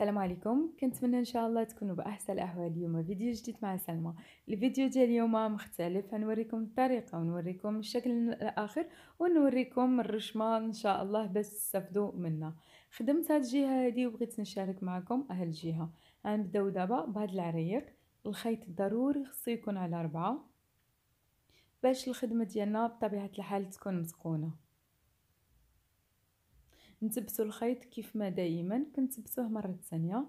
السلام عليكم كنتمنى ان شاء الله تكونوا باحسن الاحوال اليوم فيديو جديد مع سلمى الفيديو ديال اليوم مختلف غنوريكم الطريقه ونوريكم الشكل الاخر ونوريكم الرشمه ان شاء الله باش تستافدوا منها خدمت هاد الجهه هادي وبغيت نشارك معكم اهل الجهه غنبداو دابا بهاد العريق الخيط ضروري خصو يكون على ربعة باش الخدمه ديالنا بطبيعه الحال تكون متقونه نثبتوا الخيط كيف ما دائما كنثبتوه مره ثانيه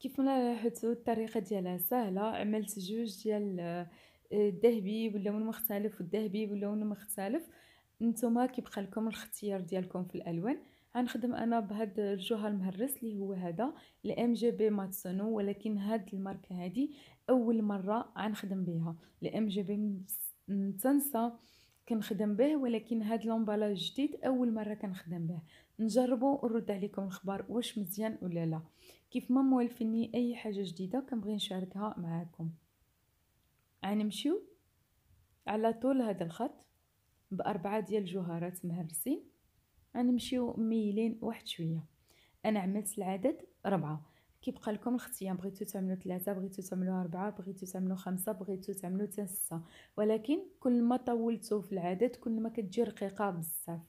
كيف ما لاحظتوا الطريقه ديالها سهله عملت جوج ديال آه، الذهبي واللون مختلف والذهبي واللون مختلف نتوما كيبقى لكم الاختيار ديالكم في الالوان غنخدم انا بهاد الجوهر المهرس اللي هو هذا الام جي بي ماتسونو ولكن هاد الماركه هادي اول مره غنخدم بها الام جي بي تنسى كنخدم به ولكن هاد لومبالاج جديد اول مره كنخدم به نجربو ونرد عليكم الخبر واش مزيان ولا لا كيف ما موالفني اي حاجه جديده كنبغي نشاركها معاكم غنمشيو على طول هذا الخط باربعه ديال الجوهرات مهرسين غنمشيو ميلين واحد شويه انا عملت العدد ربعة كيبقى لكم الاختيار يعني بغيتو تعملوا ثلاثة بغيتو تعملوا أربعة بغيتو تعملوا خمسة بغيتو تعملوا حتى ستة ولكن كل ما طولتو في العدد كل ما كتجي رقيقة بزاف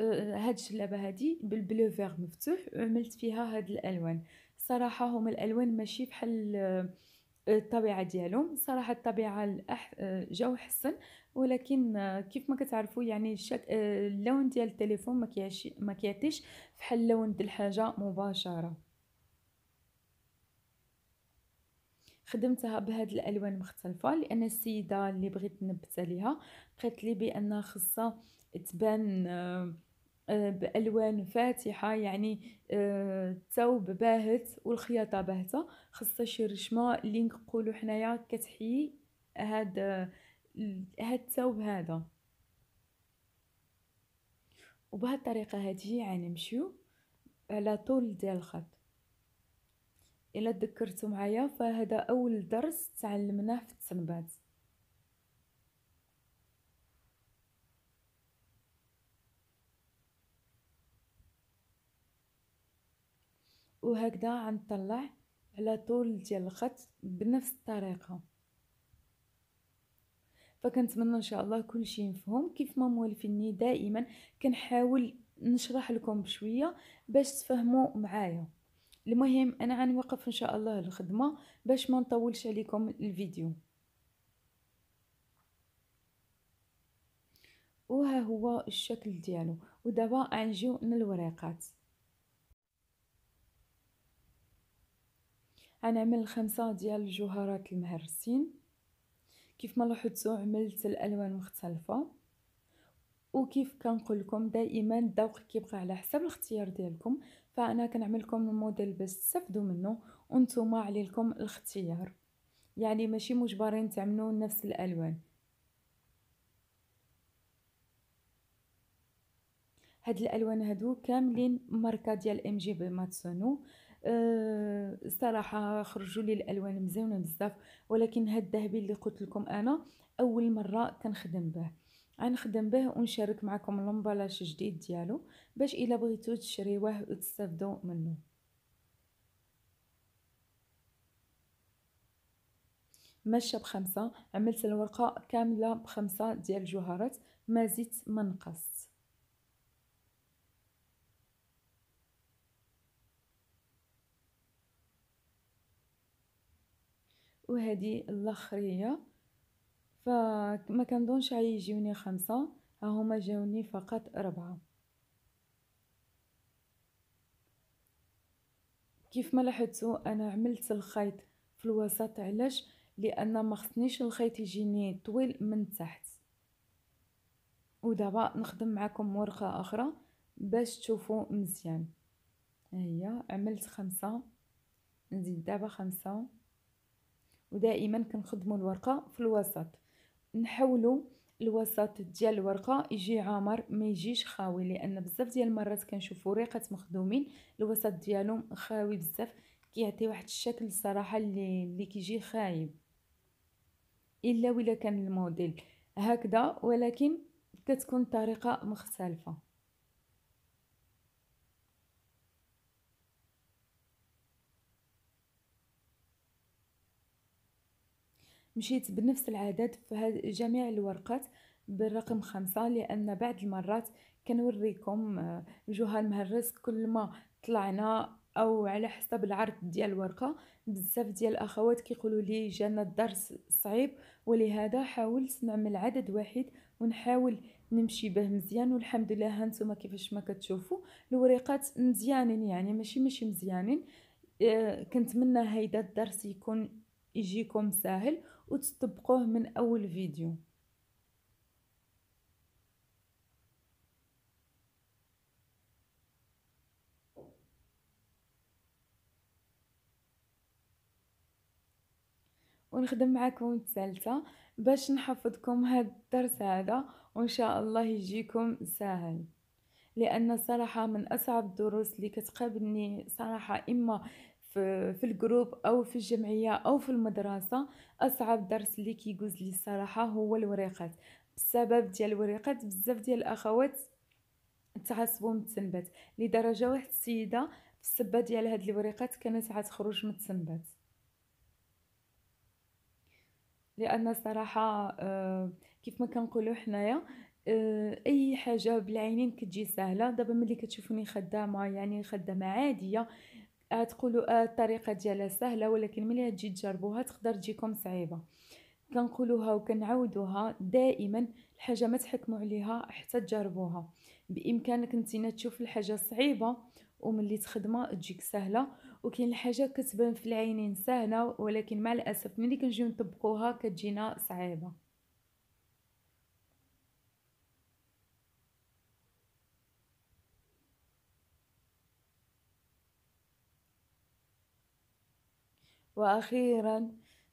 أه، هاد الجلابة هادي بالبلو فيغ مفتوح عملت فيها هاد الألوان صراحة هما الألوان ماشي بحال الطبيعه ديالهم صراحه الطبيعه الأح... جو حسن ولكن كيف ما كتعرفوا يعني الشك... اللون ديال التليفون ما كيعش ما كيعطيش بحال اللون ديال الحاجه مباشره خدمتها بهاد الالوان المختلفه لان السيده اللي بغيت نبت عليها قالت لي بان خاصها تبان آه، بالوان فاتحه يعني آه، الثوب باهت والخياطه باهته خاصه شي رشمه اللي نقولوا حنايا كتحيي هاد هاد الثوب هذا وبهاد الطريقه هذه يعني نمشيو على طول ديال الخط الا تذكرتوا معايا فهذا اول درس تعلمناه في التنبات وهكذا غنطلع على طول ديال الخط بنفس الطريقه فكنتمنى ان شاء الله كل شيء مفهوم كيف ما موالفيني دائما كنحاول نشرح لكم بشويه باش تفهموا معايا المهم انا غنوقف ان شاء الله الخدمه باش ما نطولش عليكم الفيديو وها هو الشكل ديالو ودابا غنجيو للوريقات غنعمل خمسة ديال الجوهرات المهرسين كيف ما لاحظتوا عملت الالوان مختلفه وكيف كنقول لكم دائما الذوق كيبقى على حسب الاختيار ديالكم فانا كنعمل لكم الموديل باش تستافدوا منه وانتم علي لكم الاختيار يعني ماشي مجبرين تعملوا نفس الالوان هاد الالوان هادو كاملين ماركه ديال ام جي بي ماتسونو أه صراحه خرجوا لي الالوان مزيونه بزاف ولكن هاد الذهبي اللي قلت لكم انا اول مره كنخدم به غنخدم به ونشارك معكم لومبالاج جديد ديالو باش الا بغيتو تشريوه وتستافدوا منه مشى بخمسة عملت الورقه كامله بخمسة ديال الجوهرات ما زدت ما نقصت وهذه الاخريه فما كنظنش غيجيوني خمسة ها هما جاوني فقط أربعة كيف ما لاحظتوا انا عملت الخيط في الوسط علاش لان ما خصنيش الخيط يجيني طويل من تحت ودابا نخدم معكم ورقه اخرى باش تشوفوا مزيان هي عملت خمسة نزيد دابا خمسة ودائما كنخدموا الورقه في الوسط نحولوا الوسط ديال الورقه يجي عامر ما يجيش خاوي لان بزاف ديال المرات كنشوفوا ريقه مخدومين الوسط ديالهم خاوي بزاف كيعطي واحد الشكل الصراحه اللي اللي كيجي خايب الا ولا كان الموديل هكذا ولكن كتكون طريقه مختلفه مشيت بنفس العدد في جميع الورقات بالرقم خمسة لأن بعض المرات كنوريكم آه، جوها المهرس كل ما طلعنا او على حسب العرض ديال الورقه بزاف ديال الاخوات كيقولوا لي جانا الدرس صعيب ولهذا حاولت نعمل عدد واحد ونحاول نمشي به مزيان والحمد لله هانتوما كيفاش ما كتشوفوا الوريقات مزيانين يعني ماشي ماشي مزيانين آه، كنتمنى هيدا الدرس يكون يجيكم ساهل وتطبقوه من اول فيديو ونخدم معكم الثالثة باش نحفظكم هاد الدرس هذا وان شاء الله يجيكم سهل لان صراحة من اصعب الدروس اللي كتقابلني صراحة اما في في الجروب او في الجمعيه او في المدرسه اصعب درس اللي كيجوز لي الصراحه هو الوريقات بسبب ديال الوريقات بزاف ديال الاخوات تعصبوا من التنبات لدرجه واحد السيده في السبه ديال هاد الوريقات كانت عتخرج من التنبات لان صراحه آه، كيف ما كنقولوا حنايا آه، اي حاجه بالعينين كتجي سهله دابا ملي كتشوفوني خدامه يعني خدامه عاديه تقولوا آه، الطريقه ديالها سهله ولكن ملي تجي تجربوها تقدر تجيكم صعيبه كنقولوها وكنعاودوها دائما الحاجه ما تحكموا عليها حتى تجربوها بامكانك انت تشوف الحاجه صعيبه وملي تخدمها تجيك سهله وكاين الحاجه كتبان في العينين سهله ولكن مع الاسف ملي كنجيو نطبقوها كتجينا صعيبه وأخيرا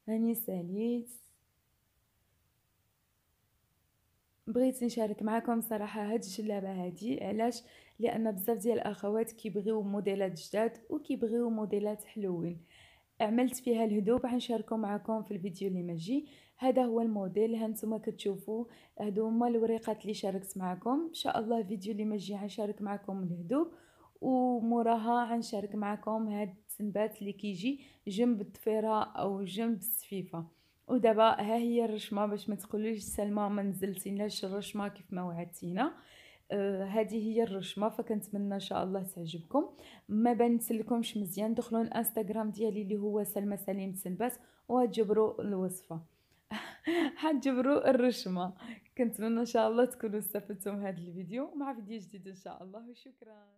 راني ساليت بغيت نشارك معكم صراحه هاد الجلابه هادي علاش لان بزاف ديال الاخوات كيبغيو موديلات جداد وكيبغيو موديلات حلوين عملت فيها الهدوء غنشاركو معكم في الفيديو اللي ماجي هذا هو الموديل هانتوما كتشوفو كتشوفوا هادو هما الوريقات اللي شاركت معكم ان شاء الله الفيديو اللي ماجي غنشارك معكم الهدوء وموراها غنشارك معكم هاد التنبات اللي كيجي جنب الضفيره او جنب السفيفه ودابا ها هي الرشمه باش ما تقولوش سلمى ما نزلتيناش الرشمه كيف ما وعدتينا هذه آه، هي الرشمه فكنتمنى ان شاء الله تعجبكم ما بانت لكمش مزيان دخلوا الانستغرام ديالي اللي هو سلمى سليم تنبات وتجبروا الوصفه حتجبروا الرشمه كنتمنى ان شاء الله تكونوا استفدتم هذا الفيديو مع فيديو جديد ان شاء الله وشكرا